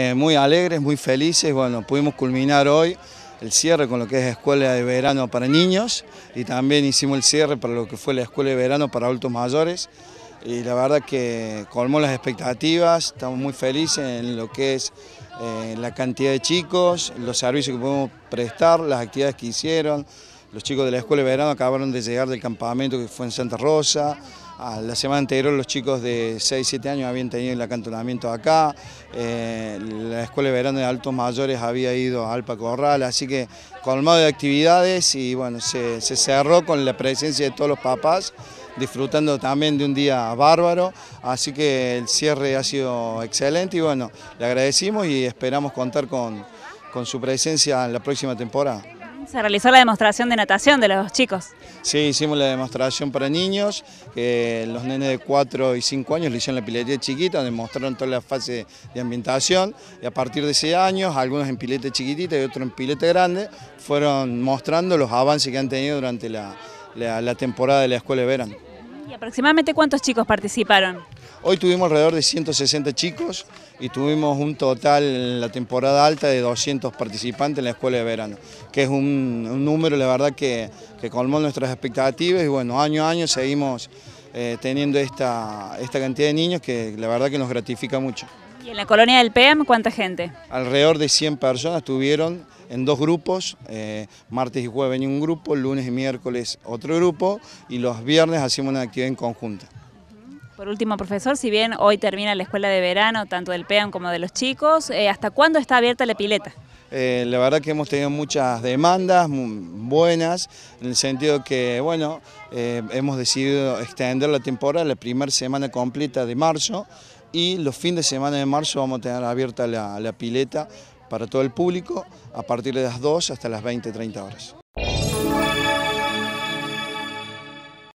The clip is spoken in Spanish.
Eh, muy alegres, muy felices, bueno, pudimos culminar hoy el cierre con lo que es escuela de verano para niños y también hicimos el cierre para lo que fue la escuela de verano para adultos mayores y la verdad que colmó las expectativas, estamos muy felices en lo que es eh, la cantidad de chicos, los servicios que podemos prestar, las actividades que hicieron, los chicos de la escuela de verano acabaron de llegar del campamento que fue en Santa Rosa, Ah, la semana anterior los chicos de 6, 7 años habían tenido el acantonamiento acá, eh, la Escuela de Verano de Altos Mayores había ido a Alpa Corral, así que colmado de actividades y bueno, se, cerró con la presencia de todos los papás disfrutando también de un día bárbaro, así que el cierre ha sido excelente y bueno, le agradecimos y esperamos contar con, con su presencia en la próxima temporada. Se realizó la demostración de natación de los chicos. Sí, hicimos la demostración para niños, los nenes de 4 y 5 años le hicieron la pileta chiquita, demostraron toda la fase de ambientación y a partir de ese año, algunos en pilete chiquitita y otros en pilete grande, fueron mostrando los avances que han tenido durante la, la temporada de la escuela de verano. ¿Y aproximadamente cuántos chicos participaron? Hoy tuvimos alrededor de 160 chicos y tuvimos un total en la temporada alta de 200 participantes en la escuela de verano, que es un, número, la verdad, que, colmó nuestras expectativas y bueno, año a año seguimos eh, teniendo esta, esta cantidad de niños que la verdad que nos gratifica mucho. ¿Y en la colonia del PEAM cuánta gente? Alrededor de 100 personas estuvieron en dos grupos, eh, martes y jueves venía un grupo, lunes y miércoles otro grupo y los viernes hacemos una actividad en conjunta. Por último, profesor, si bien hoy termina la escuela de verano, tanto del PEAM como de los chicos, eh, ¿hasta cuándo está abierta la pileta? Eh, la verdad que hemos tenido muchas demandas buenas, en el sentido que, bueno, hemos decidido extender la temporada, la primera semana completa de marzo, y los fines de semana de marzo vamos a tener abierta la, pileta para todo el público a partir de las 2 hasta las 20, 30 horas.